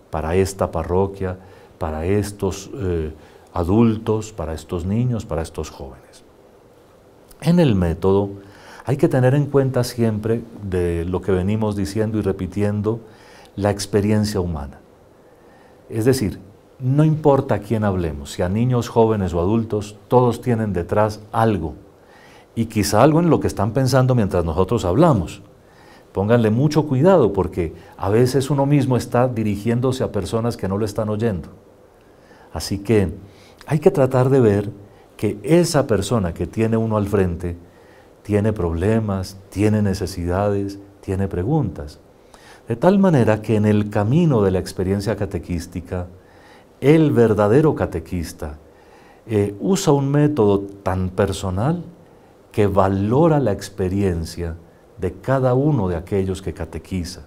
para esta parroquia, para estos eh, adultos, para estos niños, para estos jóvenes. En el método hay que tener en cuenta siempre de lo que venimos diciendo y repitiendo, la experiencia humana. Es decir, no importa a quién hablemos, si a niños, jóvenes o adultos, todos tienen detrás algo, y quizá algo en lo que están pensando mientras nosotros hablamos. Pónganle mucho cuidado porque a veces uno mismo está dirigiéndose a personas que no lo están oyendo. Así que hay que tratar de ver que esa persona que tiene uno al frente tiene problemas, tiene necesidades, tiene preguntas. De tal manera que en el camino de la experiencia catequística, el verdadero catequista eh, usa un método tan personal que valora la experiencia de cada uno de aquellos que catequiza,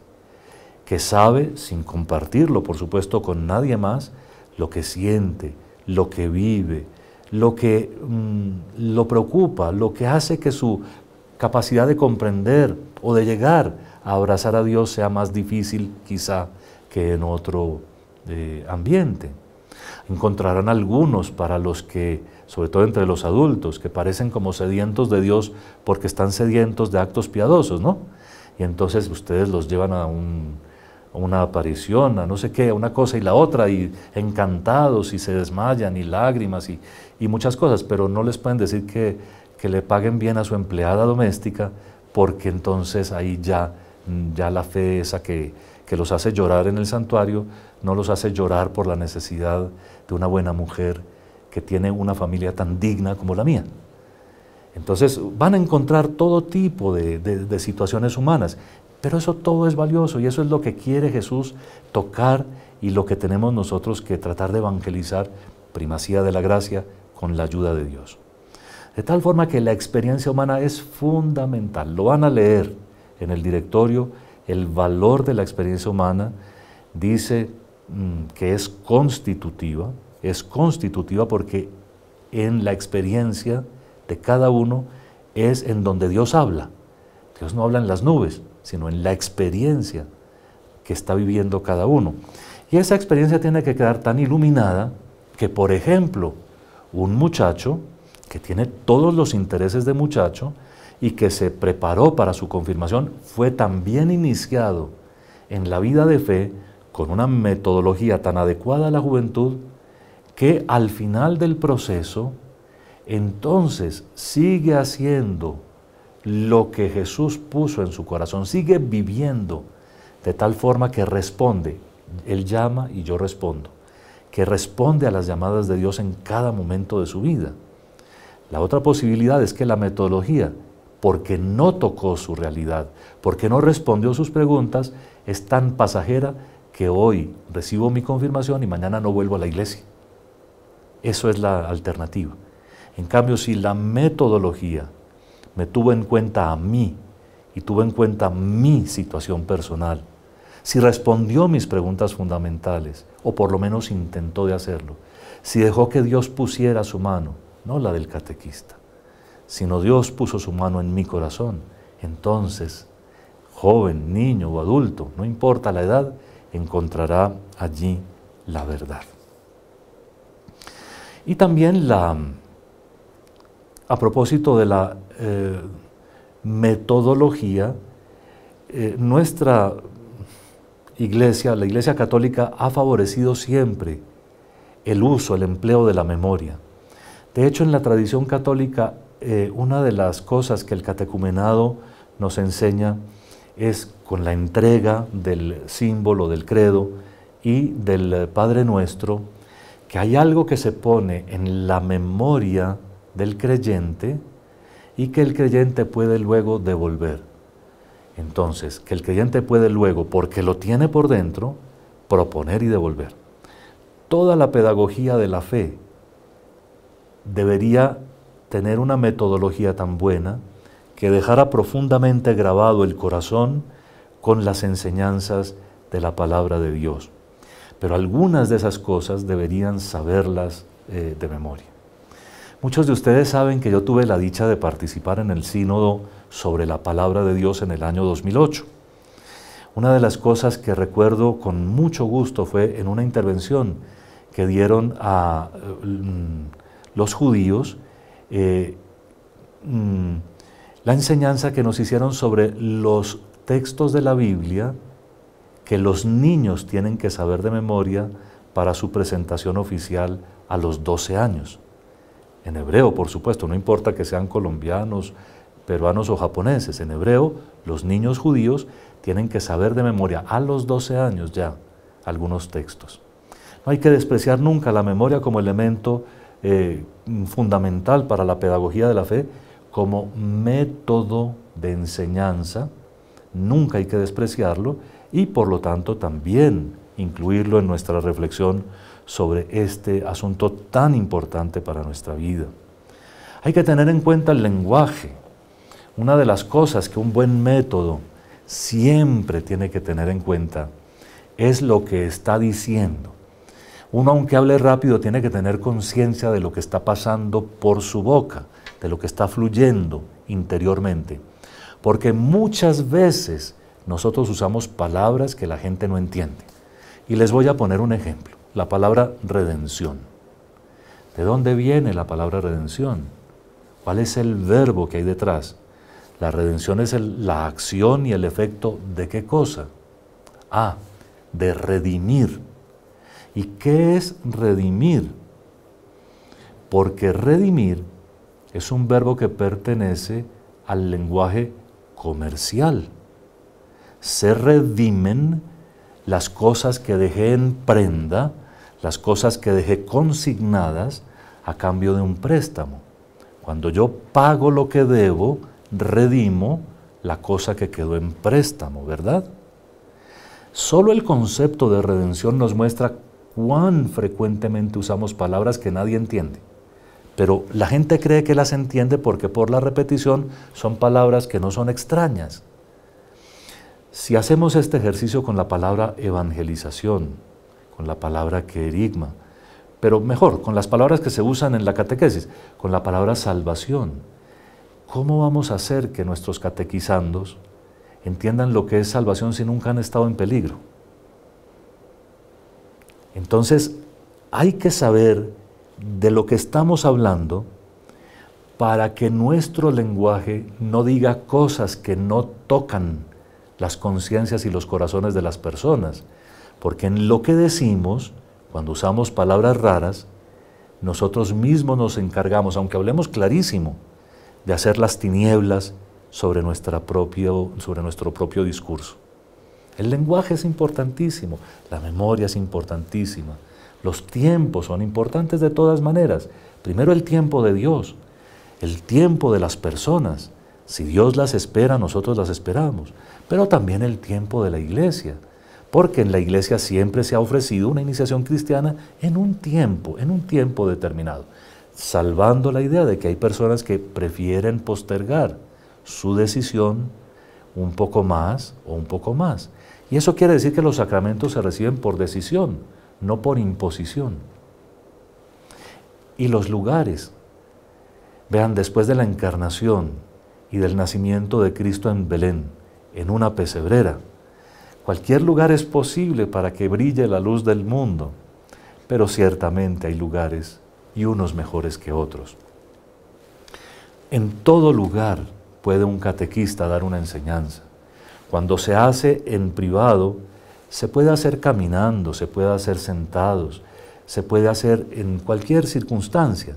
que sabe, sin compartirlo por supuesto con nadie más, lo que siente, lo que vive, lo que mm, lo preocupa, lo que hace que su capacidad de comprender o de llegar a abrazar a Dios sea más difícil quizá que en otro eh, ambiente. Encontrarán algunos para los que, sobre todo entre los adultos, que parecen como sedientos de Dios porque están sedientos de actos piadosos, ¿no? Y entonces ustedes los llevan a una aparición, a no sé qué, a una cosa y la otra, y encantados y se desmayan y lágrimas y, y muchas cosas, pero no les pueden decir que, le paguen bien a su empleada doméstica porque entonces ahí ya, mm, ya la fe esa que, que los hace llorar en el santuario, no los hace llorar por la necesidad de una buena mujer que tiene una familia tan digna como la mía. Entonces van a encontrar todo tipo de, de, situaciones humanas, pero eso todo es valioso y eso es lo que quiere Jesús tocar y lo que tenemos nosotros que tratar de evangelizar, primacía de la gracia, con la ayuda de Dios. De tal forma que la experiencia humana es fundamental. Lo van a leer en el directorio, el valor de la experiencia humana dice mm, que es constitutiva, es constitutiva porque en la experiencia de cada uno es en donde Dios habla. Dios no habla en las nubes, sino en la experiencia que está viviendo cada uno. Y esa experiencia tiene que quedar tan iluminada que, por ejemplo, un muchacho que tiene todos los intereses de muchacho y que se preparó para su confirmación, fue también iniciado en la vida de fe con una metodología tan adecuada a la juventud que al final del proceso, entonces sigue haciendo lo que Jesús puso en su corazón, sigue viviendo de tal forma que responde, Él llama y yo respondo que responde a las llamadas de Dios en cada momento de su vida. La otra posibilidad es que la metodología, porque no tocó su realidad, porque no respondió sus preguntas, es tan pasajera que hoy recibo mi confirmación y mañana no vuelvo a la iglesia. Eso es la alternativa. En cambio, si la metodología me tuvo en cuenta a mí y tuvo en cuenta mi situación personal, si respondió mis preguntas fundamentales, o por lo menos intentó de hacerlo, si dejó que Dios pusiera su mano, no la del catequista, sino Dios puso su mano en mi corazón, entonces, joven, niño o adulto, no importa la edad, encontrará allí la verdad. Y también la, a propósito de la eh, metodología, eh, nuestra iglesia, la Iglesia Católica ha favorecido siempre el uso, el empleo de la memoria. De hecho, en la tradición católica, eh, una de las cosas que el catecumenado nos enseña es con la entrega del símbolo del credo y del eh, Padre Nuestro, que hay algo que se pone en la memoria del creyente y que el creyente puede luego devolver. Entonces, que el creyente puede luego, porque lo tiene por dentro, proponer y devolver. Toda la pedagogía de la fe debería tener una metodología tan buena que dejara profundamente grabado el corazón con las enseñanzas de la palabra de Dios. Pero algunas de esas cosas deberían saberlas eh, de memoria. Muchos de ustedes saben que yo tuve la dicha de participar en el sínodo sobre la palabra de Dios en el año 2008. Una de las cosas que recuerdo con mucho gusto fue en una intervención que dieron a mm, los judíos eh, mm, la enseñanza que nos hicieron sobre los textos de la Biblia que los niños tienen que saber de memoria para su presentación oficial a los 12 años. En hebreo, por supuesto, no importa que sean colombianos, peruanos o japoneses. En hebreo, los niños judíos tienen que saber de memoria a los 12 años ya algunos textos. No hay que despreciar nunca la memoria como elemento eh, fundamental para la pedagogía de la fe, como método de enseñanza. Nunca hay que despreciarlo y por lo tanto también incluirlo en nuestra reflexión sobre este asunto tan importante para nuestra vida. Hay que tener en cuenta el lenguaje, una de las cosas que un buen método siempre tiene que tener en cuenta es lo que está diciendo. Uno aunque hable rápido tiene que tener conciencia de lo que está pasando por su boca, de lo que está fluyendo interiormente. Porque muchas veces nosotros usamos palabras que la gente no entiende. Y les voy a poner un ejemplo, la palabra redención. ¿De dónde viene la palabra redención? ¿Cuál es el verbo que hay detrás? La redención es la acción y el efecto de qué cosa? Ah, de redimir. ¿Y qué es redimir? Porque redimir es un verbo que pertenece al lenguaje comercial. Se redimen las cosas que dejé en prenda, las cosas que dejé consignadas a cambio de un préstamo. Cuando yo pago lo que debo, redimo la cosa que quedó en préstamo, ¿verdad? Solo el concepto de redención nos muestra cuán frecuentemente usamos palabras que nadie entiende. Pero la gente cree que las entiende porque por la repetición son palabras que no son extrañas. Si hacemos este ejercicio con la palabra evangelización, con la palabra querigma, pero mejor, con las palabras que se usan en la catequesis, con la palabra salvación, ¿Cómo vamos a hacer que nuestros catequizandos entiendan lo que es salvación si nunca han estado en peligro? Entonces, hay que saber de lo que estamos hablando para que nuestro lenguaje no diga cosas que no tocan las conciencias y los corazones de las personas. Porque en lo que decimos, cuando usamos palabras raras, nosotros mismos nos encargamos, aunque hablemos clarísimo, de hacer las tinieblas sobre, nuestro propio discurso. El lenguaje es importantísimo, la memoria es importantísima, los tiempos son importantes de todas maneras. Primero el tiempo de Dios, el tiempo de las personas. Si Dios las espera, nosotros las esperamos, pero también el tiempo de la iglesia, porque en la iglesia siempre se ha ofrecido una iniciación cristiana en un tiempo, en un tiempo determinado salvando la idea de que hay personas que prefieren postergar su decisión un poco más o un poco más. Y eso quiere decir que los sacramentos se reciben por decisión, no por imposición. Y los lugares, vean, después de la encarnación y del nacimiento de Cristo en Belén, en una pesebrera, cualquier lugar es posible para que brille la luz del mundo, pero ciertamente hay lugares y unos mejores que otros. En todo lugar puede un catequista dar una enseñanza. Cuando se hace en privado, se puede hacer caminando, se puede hacer sentados, se puede hacer en cualquier circunstancia.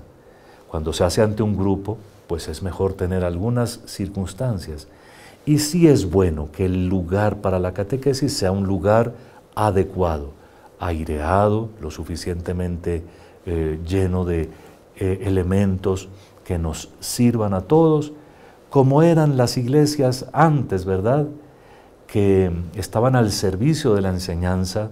Cuando se hace ante un grupo, pues es mejor tener algunas circunstancias. Y sí es bueno que el lugar para la catequesis sea un lugar adecuado, aireado, lo suficientemente eh, lleno de eh, elementos que nos sirvan a todos, como eran las iglesias antes, ¿verdad? Que estaban al servicio de la enseñanza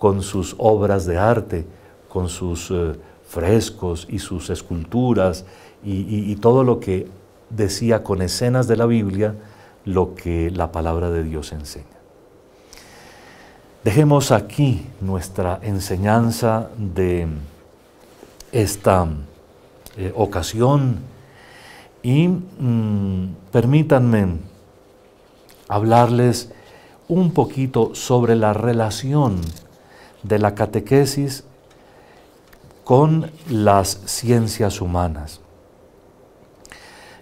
con sus obras de arte, con sus eh, frescos y sus esculturas y todo lo que decía con escenas de la Biblia lo que la palabra de Dios enseña. Dejemos aquí nuestra enseñanza de esta eh, ocasión y mm, permítanme hablarles un poquito sobre la relación de la catequesis con las ciencias humanas.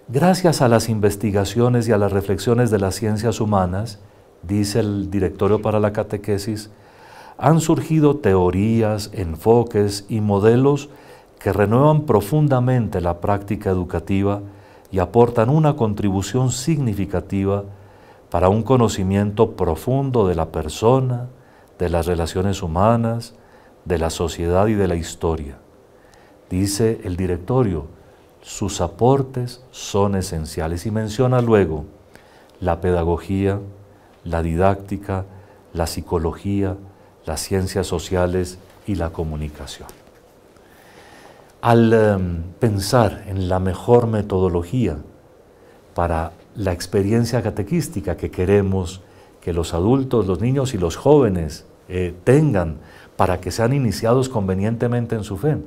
Gracias a las investigaciones y a las reflexiones de las ciencias humanas, dice el directorio para la catequesis, han surgido teorías, enfoques y modelos que renuevan profundamente la práctica educativa y aportan una contribución significativa para un conocimiento profundo de la persona, de las relaciones humanas, de la sociedad y de la historia. Dice el directorio, sus aportes son esenciales y menciona luego la pedagogía, la didáctica, la psicología, las ciencias sociales y la comunicación al em, pensar en la mejor metodología para la experiencia catequística que queremos que los adultos, los niños y los jóvenes eh, tengan para que sean iniciados convenientemente en su fe,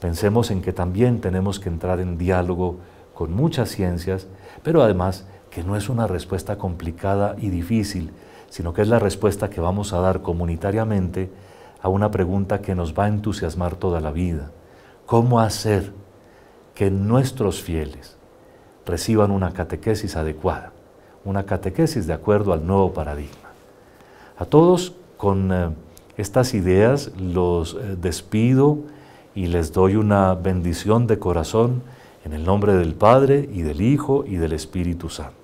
pensemos en que también tenemos que entrar en diálogo con muchas ciencias, pero además que no es una respuesta complicada y difícil, sino que es la respuesta que vamos a dar comunitariamente a una pregunta que nos va a entusiasmar toda la vida cómo hacer que nuestros fieles reciban una catequesis adecuada, una catequesis de acuerdo al nuevo paradigma. A todos con eh, estas ideas los eh, despido y les doy una bendición de corazón en el nombre del Padre y del Hijo y del Espíritu Santo.